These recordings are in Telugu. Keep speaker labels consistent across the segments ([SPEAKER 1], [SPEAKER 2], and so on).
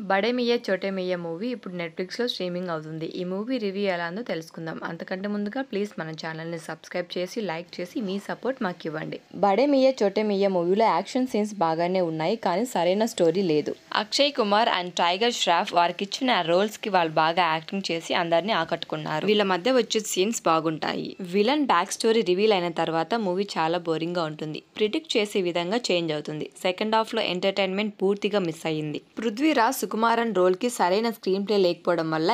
[SPEAKER 1] చోటే చోటేమియే మూవీ ఇప్పుడు నెట్ఫ్లిక్స్లో స్ట్రీమింగ్ అవుతుంది ఈ మూవీ రివ్యూ ఎలా ఉందో తెలుసుకుందాం అంతకంటే ముందుగా ప్లీజ్ మన ఛానల్ని సబ్స్క్రైబ్ చేసి లైక్ చేసి మీ సపోర్ట్ మాకు ఇవ్వండి చోటే చోటేమియే మూవీలో యాక్షన్ సీన్స్ బాగానే ఉన్నాయి కానీ సరైన స్టోరీ లేదు అక్షయ్ కుమార్ అండ్ టైగర్ ష్రాఫ్ వారికి ఇచ్చిన రోల్స్కి వాళ్ళు బాగా యాక్టింగ్ చేసి అందరినీ ఆకట్టుకున్నారు వీళ్ళ మధ్య వచ్చే సీన్స్ బాగుంటాయి విలన్ బ్యాక్ స్టోరీ రివీల్ అయిన తర్వాత మూవీ చాలా బోరింగ్గా ఉంటుంది ప్రిడిక్ట్ చేసే విధంగా చేంజ్ అవుతుంది సెకండ్ హాఫ్లో ఎంటర్టైన్మెంట్ పూర్తిగా మిస్ అయ్యింది పృథ్వీరాజ్ సుకుమారన్ రోల్ కి సరైన స్క్రీన్ ప్లే లేకపోవడం వల్ల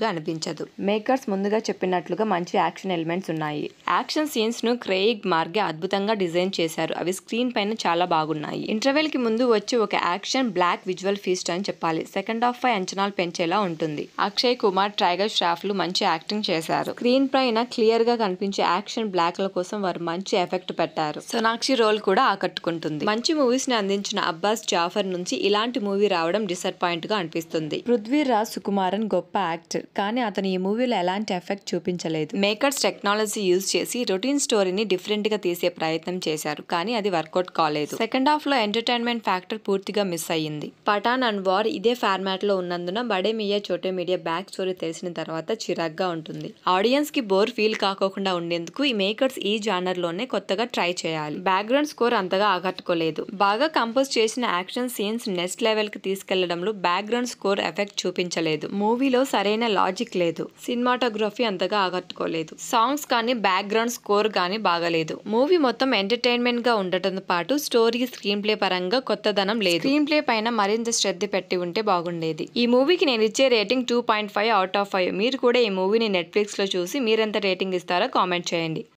[SPEAKER 1] గా అనిపించదు మేకర్స్ ముందుగా చెప్పినట్లుగా మంచి యాక్షన్ ఎలిమెంట్స్ ఉన్నాయి యాక్షన్ సీన్స్ ను క్రేయిగ్ మార్గే అద్భుతంగా డిజైన్ చేశారు అవి స్క్రీన్ పైన చాలా బాగున్నాయి ఇంటర్వెల్ కి ముందు వచ్చి ఒక యాక్షన్ బ్లాక్ విజువల్ ఫీస్ట్ అని చెప్పాలి సెకండ్ హాఫ్ పై అంచనాలు పెంచేలా ఉంటుంది అక్షయ్ కుమార్ టైగర్ లు మంచి యాక్టింగ్ చేశారు స్క్రీన్ పైన క్లియర్ గా కనిపించే యాక్షన్ బ్లాక్ల కోసం వారు మంచి ఎఫెక్ట్ పెట్టారు సోనాక్షి రోల్ కూడా ఆకట్టుకుంటుంది మంచి మూవీస్ ని అందించిన అబ్బాస్ జాఫర్ నుంచి ఇలాంటి మూవీ రావడం డిసప్పాయింట్ పాయింట్గా అనిపిస్తుంది పృథ్వీరాజ్ సుకుమారన్ గొప్ప యాక్టర్ కానీ అతను ఈ మూవీలో ఎలాంటి ఎఫెక్ట్ చూపించలేదు మేకర్స్ టెక్నాలజీ యూజ్ చేసి రొటీన్ స్టోరీని డిఫరెంట్ గా తీసే ప్రయత్నం చేశారు కానీ అది వర్కౌట్ కాలేదు సెకండ్ హాఫ్ లో ఎంటర్టైన్మెంట్ ఫ్యాక్టర్ పూర్తిగా మిస్ అయ్యింది పఠాన్ అండ్ వార్ ఇదే ఫార్మాట్ లో ఉన్నందున బడే మియా చోటే మీడియా బ్యాక్ స్టోరీ తెలిసిన తర్వాత చిరాగ్గా ఉంటుంది ఆడియన్స్ కి బోర్ ఫీల్ కాకోకుండా ఉండేందుకు ఈ మేకర్స్ ఈ జానర్ లోనే కొత్తగా ట్రై చేయాలి బ్యాక్గ్రౌండ్ స్కోర్ అంతగా ఆకట్టుకోలేదు బాగా కంపోజ్ చేసిన యాక్షన్ సీన్స్ నెక్స్ట్ లెవెల్ కి తీసుకెళ్లడంలో బ్యాక్గ్రౌండ్ స్కోర్ ఎఫెక్ట్ చూపించలేదు మూవీలో సరైన లాజిక్ లేదు సినిమాటోగ్రఫీ అంతగా ఆకట్టుకోలేదు సాంగ్స్ కానీ బ్యాక్గ్రౌండ్ స్కోర్ కానీ బాగలేదు మూవీ మొత్తం ఎంటర్టైన్మెంట్ గా ఉండటంతో పాటు స్టోరీ స్క్రీన్ ప్లే పరంగా కొత్తదనం లేదు స్క్రీన్ ప్లే పైన మరింత శ్రద్ధ పెట్టి ఉంటే బాగుండేది ఈ మూవీకి నేను ఇచ్చే rating two point five out of five మీరు కూడా ఈ మూవీని నెట్ఫ్లిక్స్లో చూసి మీరెంత రేటింగ్ ఇస్తారో కామెంట్ చేయండి